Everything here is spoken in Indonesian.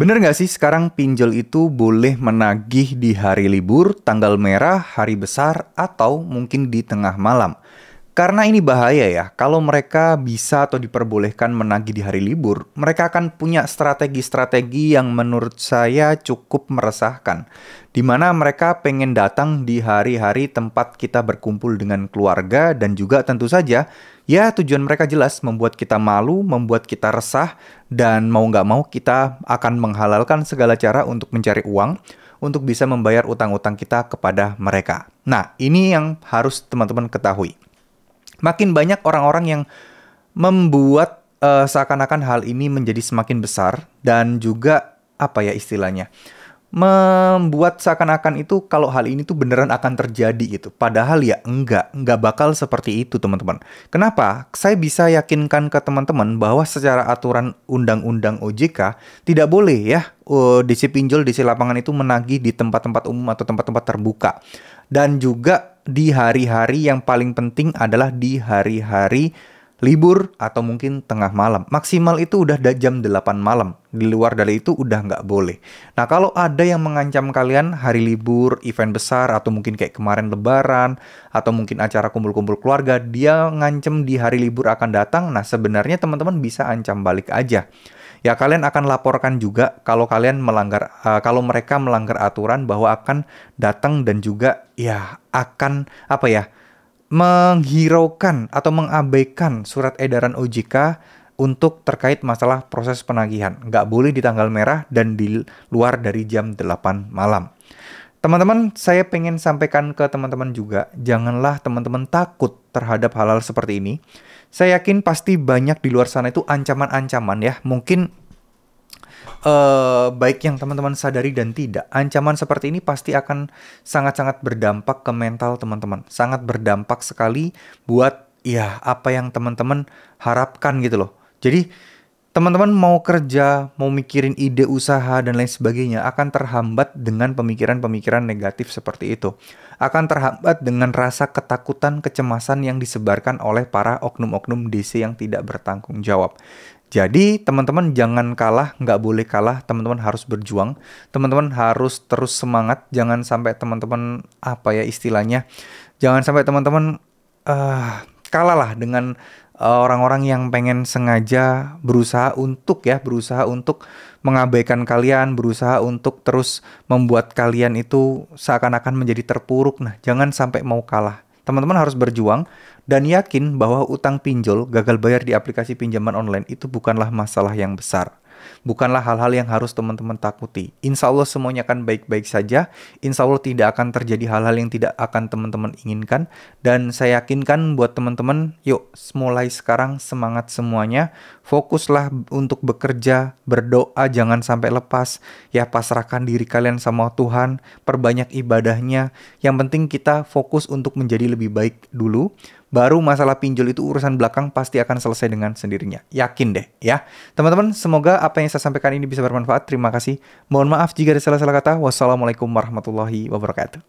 Bener nggak sih sekarang pinjol itu boleh menagih di hari libur, tanggal merah, hari besar, atau mungkin di tengah malam? Karena ini bahaya ya, kalau mereka bisa atau diperbolehkan menagih di hari libur, mereka akan punya strategi-strategi yang menurut saya cukup meresahkan. Di mana mereka pengen datang di hari-hari tempat kita berkumpul dengan keluarga dan juga tentu saja ya tujuan mereka jelas membuat kita malu, membuat kita resah, dan mau nggak mau kita akan menghalalkan segala cara untuk mencari uang, untuk bisa membayar utang-utang kita kepada mereka. Nah, ini yang harus teman-teman ketahui makin banyak orang-orang yang membuat uh, seakan-akan hal ini menjadi semakin besar dan juga apa ya istilahnya membuat seakan-akan itu kalau hal ini tuh beneran akan terjadi gitu. Padahal ya enggak, enggak bakal seperti itu teman-teman. Kenapa? Saya bisa yakinkan ke teman-teman bahwa secara aturan undang-undang OJK tidak boleh ya uh, eh, DC pinjol, DC lapangan itu menagih di tempat-tempat umum atau tempat-tempat terbuka. Dan juga di hari-hari yang paling penting adalah di hari-hari libur atau mungkin tengah malam. Maksimal itu udah jam 8 malam. Di luar dari itu udah nggak boleh. Nah kalau ada yang mengancam kalian hari libur, event besar, atau mungkin kayak kemarin lebaran, atau mungkin acara kumpul-kumpul keluarga, dia ngancem di hari libur akan datang, nah sebenarnya teman-teman bisa ancam balik aja ya kalian akan laporkan juga kalau kalian melanggar uh, kalau mereka melanggar aturan bahwa akan datang dan juga ya akan apa ya menghiraukan atau mengabaikan surat edaran OJK untuk terkait masalah proses penagihan. Nggak boleh di tanggal merah dan di luar dari jam 8 malam. Teman-teman, saya pengen sampaikan ke teman-teman juga, janganlah teman-teman takut terhadap hal-hal seperti ini. Saya yakin pasti banyak di luar sana itu ancaman-ancaman ya. Mungkin uh, baik yang teman-teman sadari dan tidak, ancaman seperti ini pasti akan sangat-sangat berdampak ke mental teman-teman. Sangat berdampak sekali buat ya apa yang teman-teman harapkan gitu loh. Jadi teman-teman mau kerja, mau mikirin ide usaha dan lain sebagainya akan terhambat dengan pemikiran-pemikiran negatif seperti itu. Akan terhambat dengan rasa ketakutan, kecemasan yang disebarkan oleh para oknum-oknum DC yang tidak bertanggung jawab. Jadi teman-teman jangan kalah, nggak boleh kalah, teman-teman harus berjuang, teman-teman harus terus semangat, jangan sampai teman-teman apa ya istilahnya, jangan sampai teman-teman uh, kalah lah dengan eh, orang-orang yang pengen sengaja berusaha untuk ya berusaha untuk mengabaikan kalian berusaha untuk terus membuat kalian itu seakan-akan menjadi terpuruk nah jangan sampai mau kalah teman-teman harus berjuang dan yakin bahwa utang pinjol gagal bayar di aplikasi pinjaman online itu bukanlah masalah yang besar bukanlah hal-hal yang harus teman-teman takuti. Insya Allah semuanya akan baik-baik saja. Insya Allah tidak akan terjadi hal-hal yang tidak akan teman-teman inginkan. Dan saya yakinkan buat teman-teman, yuk mulai sekarang semangat semuanya. Fokuslah untuk bekerja, berdoa, jangan sampai lepas. Ya pasrahkan diri kalian sama Tuhan, perbanyak ibadahnya. Yang penting kita fokus untuk menjadi lebih baik dulu baru masalah pinjol itu urusan belakang pasti akan selesai dengan sendirinya. Yakin deh, ya. Teman-teman, semoga apa yang saya sampaikan ini bisa bermanfaat. Terima kasih. Mohon maaf jika ada salah-salah kata. Wassalamualaikum warahmatullahi wabarakatuh.